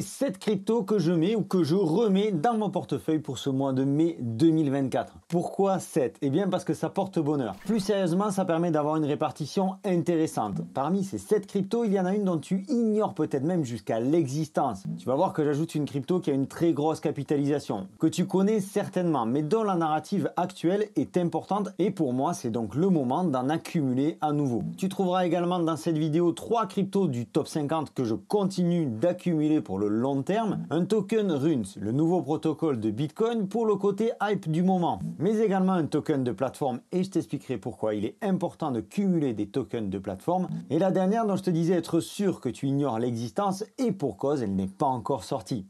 7 cryptos que je mets ou que je remets dans mon portefeuille pour ce mois de mai 2024. Pourquoi 7 Eh bien parce que ça porte bonheur. Plus sérieusement, ça permet d'avoir une répartition intéressante. Parmi ces 7 cryptos, il y en a une dont tu ignores peut-être même jusqu'à l'existence. Tu vas voir que j'ajoute une crypto qui a une très grosse capitalisation, que tu connais certainement, mais dont la narrative actuelle est importante et pour moi, c'est donc le moment d'en accumuler à nouveau. Tu trouveras également dans cette vidéo 3 cryptos du top 50 que je continue d'accumuler pour le long terme, un token Runes, le nouveau protocole de Bitcoin pour le côté hype du moment, mais également un token de plateforme et je t'expliquerai pourquoi il est important de cumuler des tokens de plateforme. Et la dernière dont je te disais être sûr que tu ignores l'existence et pour cause, elle n'est pas encore sortie.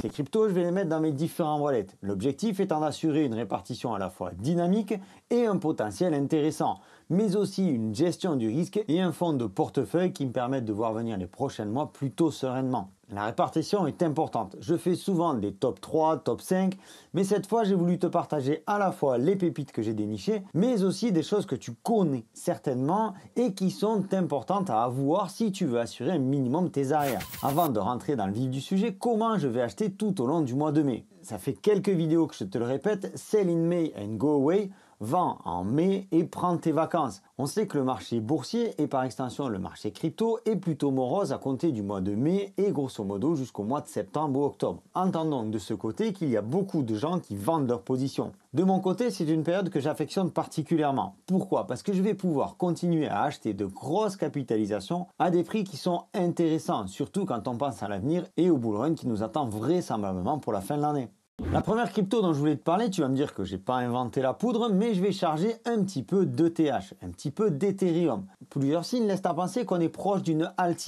Ces cryptos, je vais les mettre dans mes différents wallets. L'objectif étant d'assurer une répartition à la fois dynamique et un potentiel intéressant, mais aussi une gestion du risque et un fonds de portefeuille qui me permettent de voir venir les prochains mois plutôt sereinement. La répartition est importante. Je fais souvent des top 3, top 5, mais cette fois j'ai voulu te partager à la fois les pépites que j'ai dénichées, mais aussi des choses que tu connais certainement et qui sont importantes à avoir si tu veux assurer un minimum tes arrières. Avant de rentrer dans le vif du sujet, comment je vais acheter tout au long du mois de mai Ça fait quelques vidéos que je te le répète, sell in May and go away Vends en mai et prends tes vacances. On sait que le marché boursier et par extension le marché crypto est plutôt morose à compter du mois de mai et grosso modo jusqu'au mois de septembre ou octobre. Entendons de ce côté qu'il y a beaucoup de gens qui vendent leurs positions. De mon côté, c'est une période que j'affectionne particulièrement. Pourquoi Parce que je vais pouvoir continuer à acheter de grosses capitalisations à des prix qui sont intéressants, surtout quand on pense à l'avenir et au bull qui nous attend vraisemblablement pour la fin de l'année. La première crypto dont je voulais te parler, tu vas me dire que j'ai pas inventé la poudre, mais je vais charger un petit peu d'ETH, un petit peu d'Ethereum. Plusieurs signes laissent à penser qu'on est proche d'une alt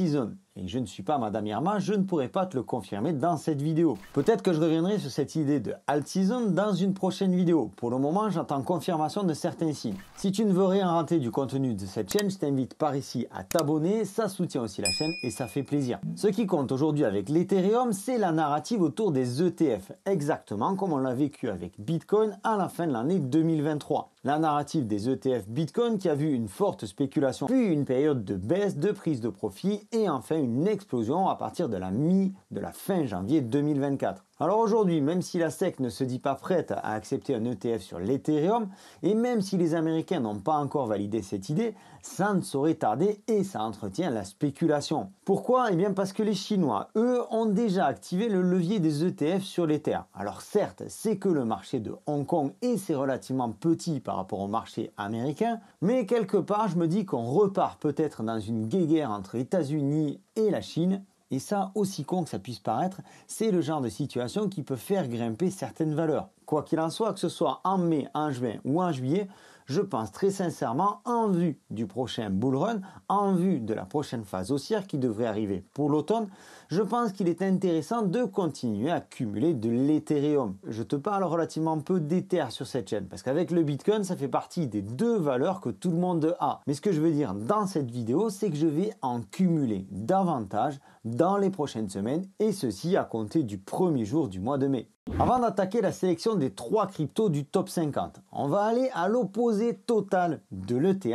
et je ne suis pas Madame Irma, je ne pourrai pas te le confirmer dans cette vidéo. Peut-être que je reviendrai sur cette idée de alt season dans une prochaine vidéo. Pour le moment, j'attends confirmation de certains signes. Si tu ne veux rien rater du contenu de cette chaîne, je t'invite par ici à t'abonner, ça soutient aussi la chaîne et ça fait plaisir. Ce qui compte aujourd'hui avec l'Ethereum, c'est la narrative autour des ETF, exactement comme on l'a vécu avec Bitcoin à la fin de l'année 2023 la narrative des ETF Bitcoin qui a vu une forte spéculation, puis une période de baisse, de prise de profit et enfin une explosion à partir de la mi de la fin janvier 2024. Alors aujourd'hui, même si la SEC ne se dit pas prête à accepter un ETF sur l'Ethereum, et même si les Américains n'ont pas encore validé cette idée, ça ne saurait tarder et ça entretient la spéculation. Pourquoi Et eh bien parce que les Chinois, eux, ont déjà activé le levier des ETF sur l'Ether. Alors certes, c'est que le marché de Hong Kong est relativement petit par rapport au marché américain, mais quelque part je me dis qu'on repart peut-être dans une guéguerre entre États-Unis et la Chine et ça, aussi con que ça puisse paraître, c'est le genre de situation qui peut faire grimper certaines valeurs. Quoi qu'il en soit, que ce soit en mai, en juin ou en juillet, je pense très sincèrement, en vue du prochain bull run, en vue de la prochaine phase haussière qui devrait arriver pour l'automne, je pense qu'il est intéressant de continuer à cumuler de l'Ethereum. Je te parle relativement peu d'Ether sur cette chaîne, parce qu'avec le Bitcoin, ça fait partie des deux valeurs que tout le monde a. Mais ce que je veux dire dans cette vidéo, c'est que je vais en cumuler davantage dans les prochaines semaines et ceci à compter du premier jour du mois de mai. Avant d'attaquer la sélection des trois cryptos du top 50, on va aller à l'opposé total de l'ETH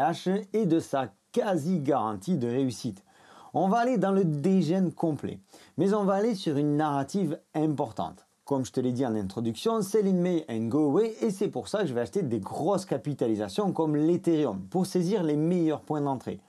et de sa quasi-garantie de réussite. On va aller dans le dégène complet, mais on va aller sur une narrative importante. Comme je te l'ai dit en introduction, Céline May and go away et c'est pour ça que je vais acheter des grosses capitalisations comme l'Ethereum pour saisir les meilleurs points d'entrée.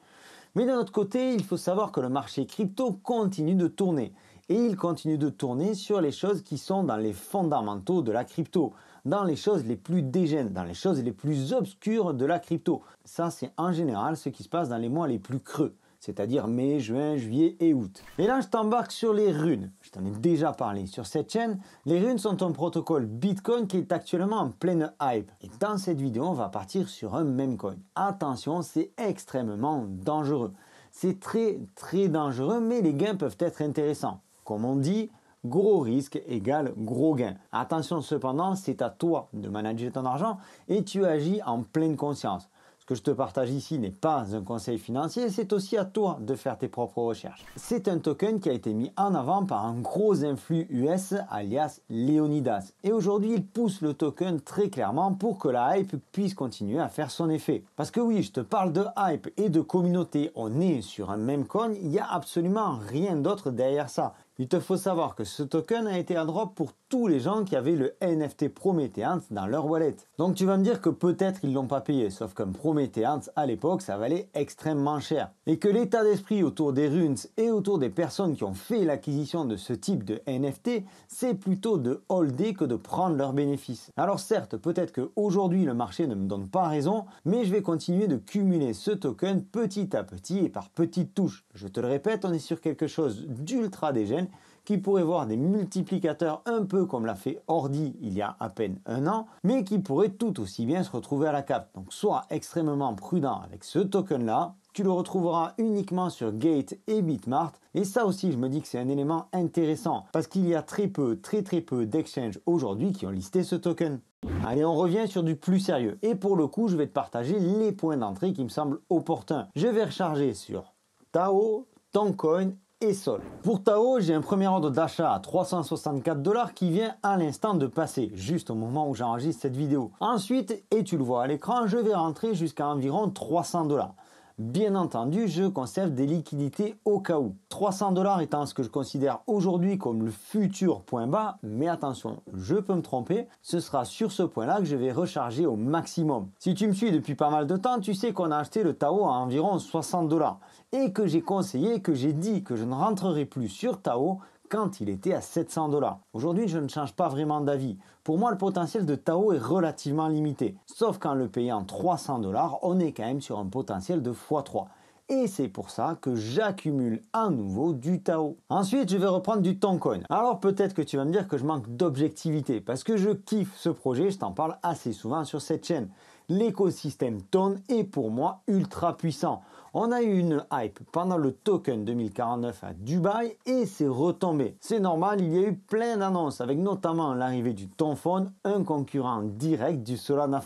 Mais d'un autre côté, il faut savoir que le marché crypto continue de tourner. Et il continue de tourner sur les choses qui sont dans les fondamentaux de la crypto, dans les choses les plus dégènes, dans les choses les plus obscures de la crypto. Ça, c'est en général ce qui se passe dans les mois les plus creux c'est-à-dire mai, juin, juillet et août. Et là, je t'embarque sur les runes. Je t'en ai déjà parlé sur cette chaîne. Les runes sont un protocole Bitcoin qui est actuellement en pleine hype. Et dans cette vidéo, on va partir sur un même coin. Attention, c'est extrêmement dangereux. C'est très très dangereux, mais les gains peuvent être intéressants. Comme on dit, gros risque égale gros gain. Attention cependant, c'est à toi de manager ton argent et tu agis en pleine conscience que je te partage ici n'est pas un conseil financier, c'est aussi à toi de faire tes propres recherches. C'est un token qui a été mis en avant par un gros influx US alias Leonidas. Et aujourd'hui, il pousse le token très clairement pour que la hype puisse continuer à faire son effet. Parce que oui, je te parle de hype et de communauté. On est sur un même coin, il n'y a absolument rien d'autre derrière ça. Il te faut savoir que ce token a été drop pour tous les gens qui avaient le NFT Prometheans dans leur wallet. Donc tu vas me dire que peut-être ils l'ont pas payé, sauf comme Prometheans à l'époque ça valait extrêmement cher. Et que l'état d'esprit autour des runes et autour des personnes qui ont fait l'acquisition de ce type de NFT, c'est plutôt de holder que de prendre leurs bénéfices. Alors certes, peut-être qu'aujourd'hui le marché ne me donne pas raison, mais je vais continuer de cumuler ce token petit à petit et par petites touches. Je te le répète, on est sur quelque chose d'ultra dégène qui pourrait voir des multiplicateurs un peu comme l'a fait Ordi il y a à peine un an, mais qui pourrait tout aussi bien se retrouver à la cave. Donc sois extrêmement prudent avec ce token-là, tu le retrouveras uniquement sur Gate et Bitmart. Et ça aussi, je me dis que c'est un élément intéressant parce qu'il y a très peu, très très peu d'exchanges aujourd'hui qui ont listé ce token. Allez, on revient sur du plus sérieux. Et pour le coup, je vais te partager les points d'entrée qui me semblent opportuns. Je vais recharger sur Tao, Toncoin Sol. Pour Tao, j'ai un premier ordre d'achat à 364 dollars qui vient à l'instant de passer, juste au moment où j'enregistre cette vidéo. Ensuite, et tu le vois à l'écran, je vais rentrer jusqu'à environ 300 dollars. Bien entendu, je conserve des liquidités au cas où. 300 dollars étant ce que je considère aujourd'hui comme le futur point bas, mais attention, je peux me tromper, ce sera sur ce point-là que je vais recharger au maximum. Si tu me suis depuis pas mal de temps, tu sais qu'on a acheté le Tao à environ 60 dollars et que j'ai conseillé, que j'ai dit que je ne rentrerai plus sur Tao quand il était à 700 dollars. Aujourd'hui, je ne change pas vraiment d'avis. Pour moi, le potentiel de Tao est relativement limité. Sauf qu'en le payant 300 dollars, on est quand même sur un potentiel de x3 et c'est pour ça que j'accumule à nouveau du Tao. Ensuite, je vais reprendre du Toncoin. Alors peut-être que tu vas me dire que je manque d'objectivité parce que je kiffe ce projet, je t'en parle assez souvent sur cette chaîne. L'écosystème Ton est pour moi ultra puissant. On a eu une hype pendant le token 2049 à Dubaï et c'est retombé. C'est normal, il y a eu plein d'annonces avec notamment l'arrivée du Tonphone, un concurrent direct du Solana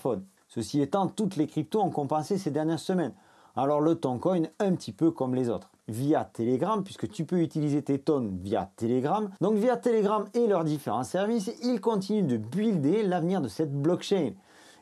Ceci étant, toutes les cryptos ont compensé ces dernières semaines. Alors le Toncoin, un petit peu comme les autres via Telegram, puisque tu peux utiliser tes tonnes via Telegram. Donc via Telegram et leurs différents services, ils continuent de builder l'avenir de cette blockchain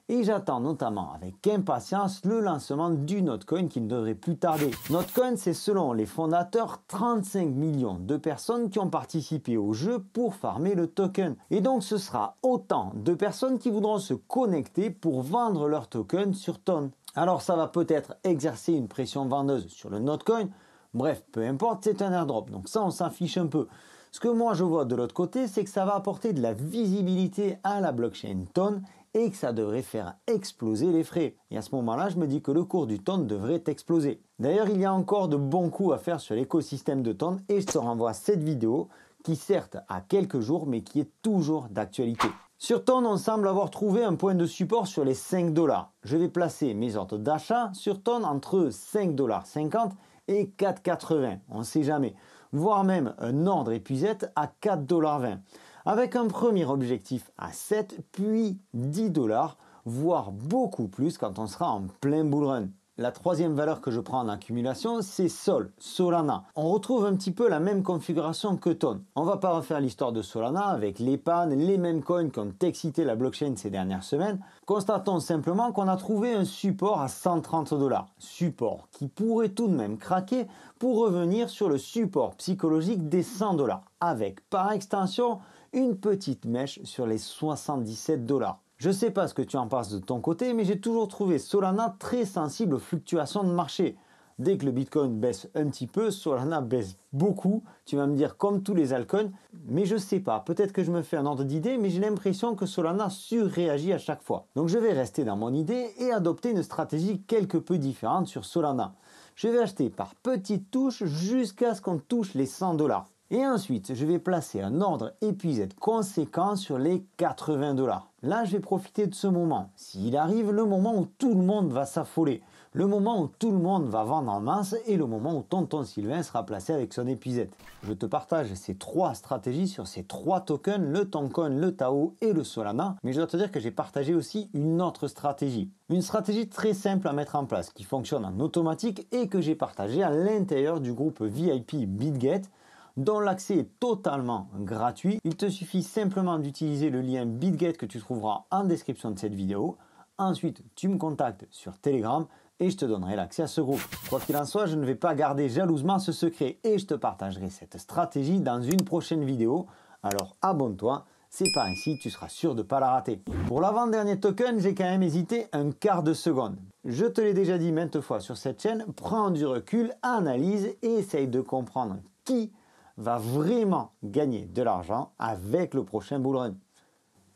et j'attends notamment avec impatience le lancement du Notcoin qui ne devrait plus tarder. Notcoin, c'est selon les fondateurs 35 millions de personnes qui ont participé au jeu pour farmer le token. Et donc ce sera autant de personnes qui voudront se connecter pour vendre leur token sur Ton. Alors ça va peut-être exercer une pression vendeuse sur le Notcoin, Bref, peu importe, c'est un airdrop. Donc ça, on s'en fiche un peu. Ce que moi je vois de l'autre côté, c'est que ça va apporter de la visibilité à la blockchain Tone et que ça devrait faire exploser les frais. Et à ce moment-là, je me dis que le cours du tonne devrait exploser. D'ailleurs, il y a encore de bons coups à faire sur l'écosystème de tonne et je te renvoie à cette vidéo qui certes a quelques jours mais qui est toujours d'actualité. Sur tonne, on semble avoir trouvé un point de support sur les 5 dollars. Je vais placer mes ordres d'achat sur tonne entre 5,50$ et 4,80$, on ne sait jamais, voire même un ordre épuisette à 4,20$ avec un premier objectif à 7 puis 10 dollars, voire beaucoup plus quand on sera en plein bull run. La troisième valeur que je prends en accumulation, c'est Sol, Solana. On retrouve un petit peu la même configuration que Ton. On va pas refaire l'histoire de Solana avec les pannes, les mêmes coins qui ont excité la blockchain ces dernières semaines. Constatons simplement qu'on a trouvé un support à 130 dollars. Support qui pourrait tout de même craquer pour revenir sur le support psychologique des 100 dollars. Avec par extension une petite mèche sur les 77 dollars. Je sais pas ce que tu en penses de ton côté, mais j'ai toujours trouvé Solana très sensible aux fluctuations de marché. Dès que le Bitcoin baisse un petit peu, Solana baisse beaucoup. Tu vas me dire comme tous les altcoins, mais je sais pas. Peut-être que je me fais un ordre d'idée, mais j'ai l'impression que Solana surréagit à chaque fois. Donc je vais rester dans mon idée et adopter une stratégie quelque peu différente sur Solana. Je vais acheter par petites touches jusqu'à ce qu'on touche les 100 dollars. Et ensuite, je vais placer un ordre épuisette conséquent sur les 80 dollars. Là, je vais profiter de ce moment. S'il arrive, le moment où tout le monde va s'affoler, le moment où tout le monde va vendre en masse et le moment où tonton Sylvain sera placé avec son épuisette. Je te partage ces trois stratégies sur ces trois tokens, le Tonkon, le Tao et le Solana, mais je dois te dire que j'ai partagé aussi une autre stratégie. Une stratégie très simple à mettre en place qui fonctionne en automatique et que j'ai partagé à l'intérieur du groupe VIP BitGate dont l'accès est totalement gratuit. Il te suffit simplement d'utiliser le lien BitGate que tu trouveras en description de cette vidéo. Ensuite, tu me contactes sur Telegram et je te donnerai l'accès à ce groupe. Quoi qu'il en soit, je ne vais pas garder jalousement ce secret et je te partagerai cette stratégie dans une prochaine vidéo. Alors abonne-toi, c'est pas ainsi, tu seras sûr de ne pas la rater. Pour l'avant-dernier token, j'ai quand même hésité un quart de seconde. Je te l'ai déjà dit maintes fois sur cette chaîne, prends du recul, analyse et essaye de comprendre qui va vraiment gagner de l'argent avec le prochain bull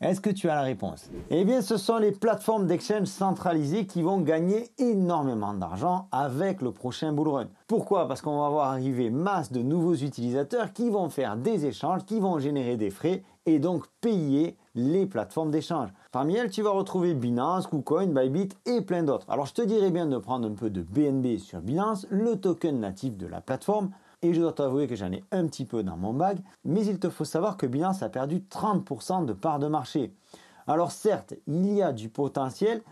Est-ce que tu as la réponse Eh bien, ce sont les plateformes d'exchange centralisées qui vont gagner énormément d'argent avec le prochain bull run. Pourquoi Parce qu'on va voir arriver masse de nouveaux utilisateurs qui vont faire des échanges, qui vont générer des frais et donc payer les plateformes d'échange. Parmi elles, tu vas retrouver Binance, KuCoin, Bybit et plein d'autres. Alors je te dirais bien de prendre un peu de BNB sur Binance, le token natif de la plateforme, et je dois t'avouer que j'en ai un petit peu dans mon bag, mais il te faut savoir que Binance a perdu 30% de parts de marché. Alors certes, il y a du potentiel,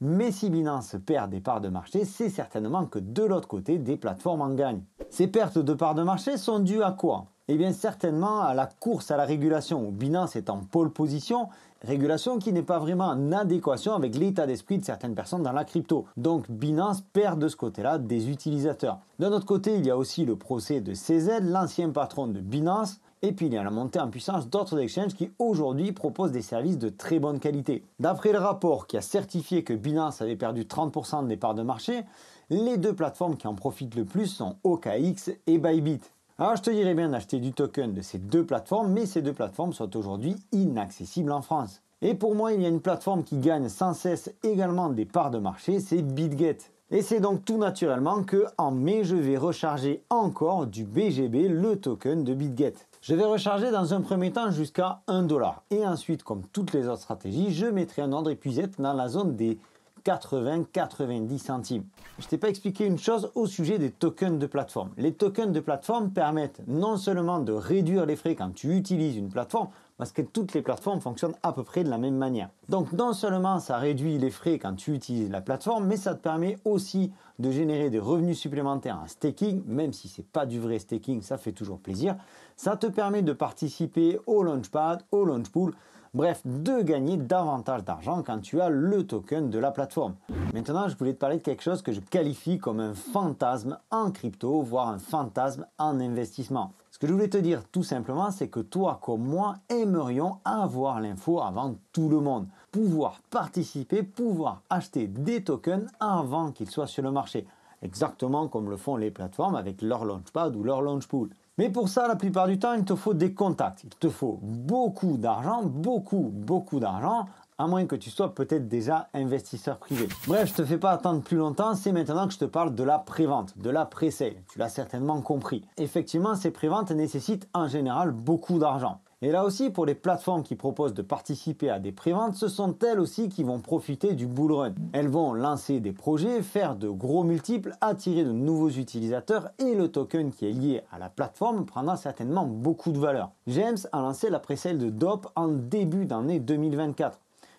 mais si Binance perd des parts de marché, c'est certainement que de l'autre côté, des plateformes en gagnent. Ces pertes de parts de marché sont dues à quoi et eh bien certainement à la course à la régulation, où Binance est en pôle position, régulation qui n'est pas vraiment en adéquation avec l'état d'esprit de certaines personnes dans la crypto. Donc Binance perd de ce côté-là des utilisateurs. D'un autre côté, il y a aussi le procès de CZ, l'ancien patron de Binance, et puis il y a la montée en puissance d'autres exchanges qui aujourd'hui proposent des services de très bonne qualité. D'après le rapport qui a certifié que Binance avait perdu 30% des parts de marché, les deux plateformes qui en profitent le plus sont OKX et Bybit. Alors ah, je te dirais bien d'acheter du token de ces deux plateformes, mais ces deux plateformes sont aujourd'hui inaccessibles en France. Et pour moi, il y a une plateforme qui gagne sans cesse également des parts de marché, c'est BitGet. Et c'est donc tout naturellement que en mai, je vais recharger encore du BGB, le token de BitGet. Je vais recharger dans un premier temps jusqu'à 1 dollar. Et ensuite, comme toutes les autres stratégies, je mettrai un ordre épuisette dans la zone des 80-90 centimes. Je t'ai pas expliqué une chose au sujet des tokens de plateforme. Les tokens de plateforme permettent non seulement de réduire les frais quand tu utilises une plateforme, parce que toutes les plateformes fonctionnent à peu près de la même manière. Donc non seulement ça réduit les frais quand tu utilises la plateforme, mais ça te permet aussi de générer des revenus supplémentaires en staking, même si ce n'est pas du vrai staking, ça fait toujours plaisir. Ça te permet de participer au launchpad, au launchpool, Bref, de gagner davantage d'argent quand tu as le token de la plateforme. Maintenant, je voulais te parler de quelque chose que je qualifie comme un fantasme en crypto, voire un fantasme en investissement. Ce que je voulais te dire tout simplement, c'est que toi comme moi aimerions avoir l'info avant tout le monde. Pouvoir participer, pouvoir acheter des tokens avant qu'ils soient sur le marché. Exactement comme le font les plateformes avec leur launchpad ou leur launchpool. Mais pour ça, la plupart du temps, il te faut des contacts. Il te faut beaucoup d'argent, beaucoup, beaucoup d'argent, à moins que tu sois peut-être déjà investisseur privé. Bref, je te fais pas attendre plus longtemps, c'est maintenant que je te parle de la prévente, de la pré-sale. Tu l'as certainement compris. Effectivement, ces préventes nécessitent en général beaucoup d'argent. Et là aussi, pour les plateformes qui proposent de participer à des préventes, ce sont elles aussi qui vont profiter du bull run. Elles vont lancer des projets, faire de gros multiples, attirer de nouveaux utilisateurs et le token qui est lié à la plateforme prendra certainement beaucoup de valeur. James a lancé la précelle de DOP en début d'année 2024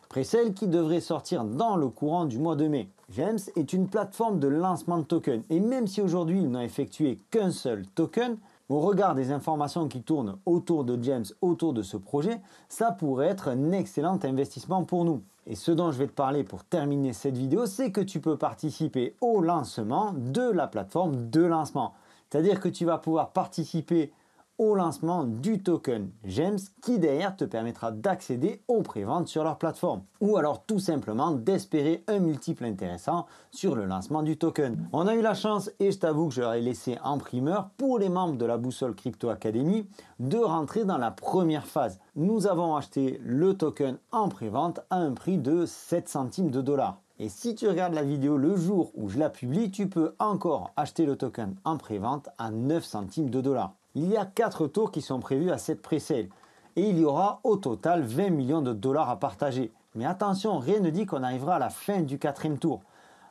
Précelle qui devrait sortir dans le courant du mois de mai. James est une plateforme de lancement de tokens et même si aujourd'hui il n'a effectué qu'un seul token, au regard des informations qui tournent autour de James, autour de ce projet, ça pourrait être un excellent investissement pour nous. Et ce dont je vais te parler pour terminer cette vidéo, c'est que tu peux participer au lancement de la plateforme de lancement. C'est-à-dire que tu vas pouvoir participer au lancement du token GEMS qui derrière te permettra d'accéder aux préventes sur leur plateforme ou alors tout simplement d'espérer un multiple intéressant sur le lancement du token. On a eu la chance et je t'avoue que je ai laissé en primeur pour les membres de la boussole Crypto Academy de rentrer dans la première phase. Nous avons acheté le token en prévente à un prix de 7 centimes de dollars. Et si tu regardes la vidéo le jour où je la publie, tu peux encore acheter le token en prévente à 9 centimes de dollars. Il y a 4 tours qui sont prévus à cette pré sale Et il y aura au total 20 millions de dollars à partager. Mais attention, rien ne dit qu'on arrivera à la fin du quatrième tour.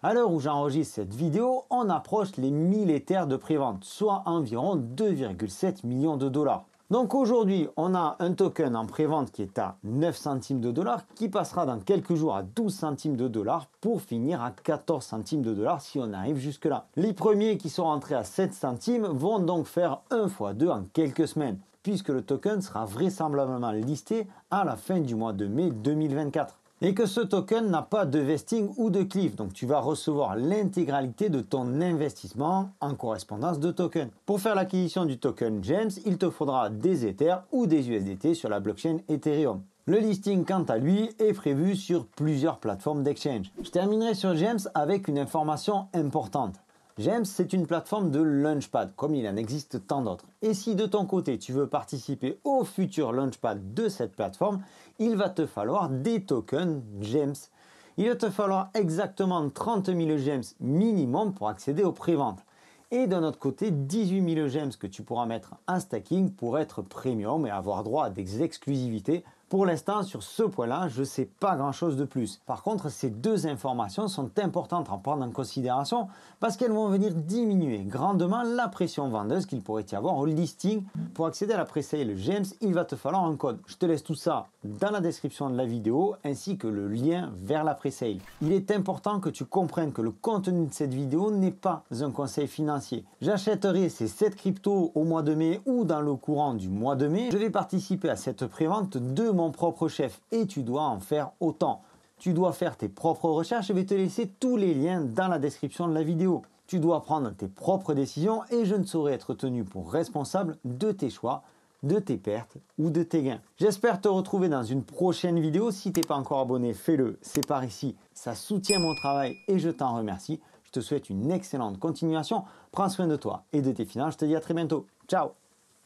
À l'heure où j'enregistre cette vidéo, on approche les 1000 hectares de prévente, soit environ 2,7 millions de dollars. Donc aujourd'hui, on a un token en prévente qui est à 9 centimes de dollars, qui passera dans quelques jours à 12 centimes de dollars pour finir à 14 centimes de dollars si on arrive jusque-là. Les premiers qui sont rentrés à 7 centimes vont donc faire 1 x 2 en quelques semaines, puisque le token sera vraisemblablement listé à la fin du mois de mai 2024 et que ce token n'a pas de vesting ou de cliff. Donc tu vas recevoir l'intégralité de ton investissement en correspondance de token. Pour faire l'acquisition du token GEMS, il te faudra des Ethers ou des USDT sur la blockchain Ethereum. Le listing, quant à lui, est prévu sur plusieurs plateformes d'exchange. Je terminerai sur GEMS avec une information importante. GEMS, c'est une plateforme de Launchpad, comme il en existe tant d'autres. Et si de ton côté, tu veux participer au futur Launchpad de cette plateforme, il va te falloir des tokens GEMS. Il va te falloir exactement 30 000 GEMS minimum pour accéder aux préventes. Et d'un autre côté, 18 000 GEMS que tu pourras mettre en stacking pour être premium et avoir droit à des exclusivités pour l'instant, sur ce point-là, je ne sais pas grand-chose de plus. Par contre, ces deux informations sont importantes à prendre en considération parce qu'elles vont venir diminuer grandement la pression vendeuse qu'il pourrait y avoir au listing. Pour accéder à la presale James, il va te falloir un code. Je te laisse tout ça dans la description de la vidéo ainsi que le lien vers la presale. Il est important que tu comprennes que le contenu de cette vidéo n'est pas un conseil financier. J'achèterai ces 7 cryptos au mois de mai ou dans le courant du mois de mai. Je vais participer à cette prévente deux mois propre chef et tu dois en faire autant. Tu dois faire tes propres recherches, je vais te laisser tous les liens dans la description de la vidéo. Tu dois prendre tes propres décisions et je ne saurais être tenu pour responsable de tes choix, de tes pertes ou de tes gains. J'espère te retrouver dans une prochaine vidéo. Si t'es pas encore abonné, fais-le, c'est par ici. Ça soutient mon travail et je t'en remercie. Je te souhaite une excellente continuation. Prends soin de toi et de tes finances. Je te dis à très bientôt. Ciao